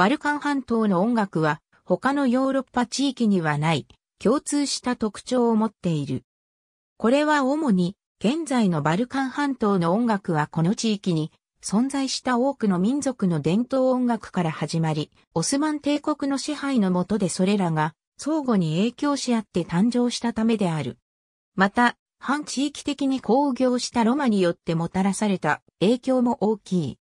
バルカン半島の音楽は他のヨーロッパ地域にはない共通した特徴を持っている。これは主に現在のバルカン半島の音楽はこの地域に存在した多くの民族の伝統音楽から始まり、オスマン帝国の支配の下でそれらが相互に影響し合って誕生したためである。また、反地域的に興行したロマによってもたらされた影響も大きい。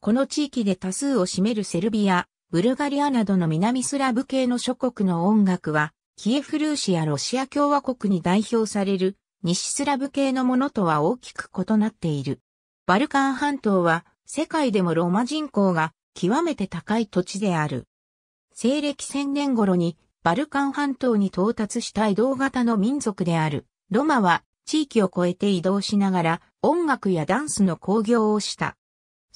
この地域で多数を占めるセルビア、ブルガリアなどの南スラブ系の諸国の音楽は、キエフルーシやロシア共和国に代表される西スラブ系のものとは大きく異なっている。バルカン半島は世界でもロマ人口が極めて高い土地である。西暦1000年頃にバルカン半島に到達した移動型の民族であるロマは地域を越えて移動しながら音楽やダンスの興行をした。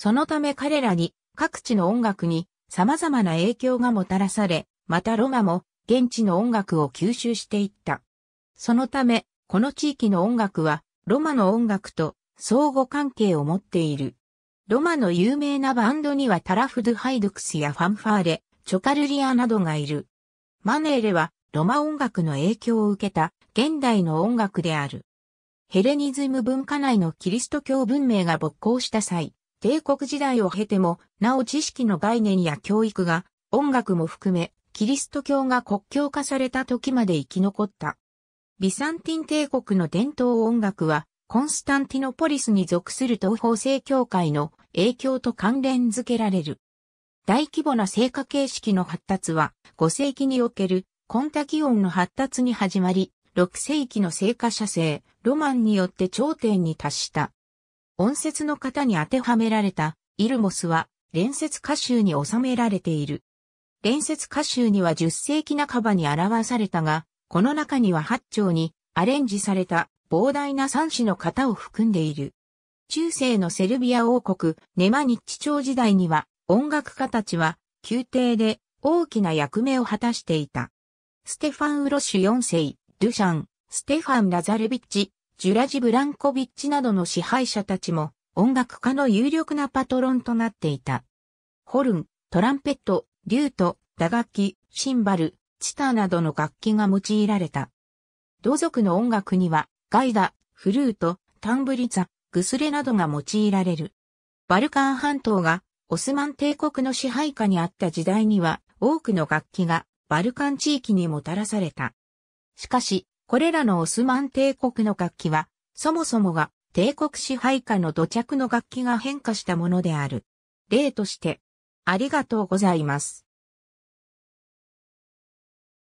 そのため彼らに各地の音楽に様々な影響がもたらされ、またロマも現地の音楽を吸収していった。そのため、この地域の音楽はロマの音楽と相互関係を持っている。ロマの有名なバンドにはタラフドゥハイドクスやファンファーレ、チョカルリアなどがいる。マネーレはロマ音楽の影響を受けた現代の音楽である。ヘレニズム文化内のキリスト教文明が勃興した際、帝国時代を経ても、なお知識の概念や教育が、音楽も含め、キリスト教が国教化された時まで生き残った。ビサンティン帝国の伝統音楽は、コンスタンティノポリスに属する東方正教会の影響と関連づけられる。大規模な聖歌形式の発達は、5世紀におけるコンタキオンの発達に始まり、6世紀の聖歌社制、ロマンによって頂点に達した。音節の型に当てはめられたイルモスは連節歌集に収められている。連節歌集には10世紀半ばに表されたが、この中には8丁にアレンジされた膨大な三種の型を含んでいる。中世のセルビア王国ネマニッチ朝時代には音楽家たちは宮廷で大きな役目を果たしていた。ステファン・ウロッシュ4世、ドゥシャン、ステファン・ラザレビッチ、ジュラジ・ブランコビッチなどの支配者たちも音楽家の有力なパトロンとなっていた。ホルン、トランペット、リュート、打楽器、シンバル、チターなどの楽器が用いられた。同族の音楽には、ガイダ、フルート、タンブリザ、グスレなどが用いられる。バルカン半島がオスマン帝国の支配下にあった時代には多くの楽器がバルカン地域にもたらされた。しかし、これらのオスマン帝国の楽器は、そもそもが帝国支配下の土着の楽器が変化したものである。例として、ありがとうございます。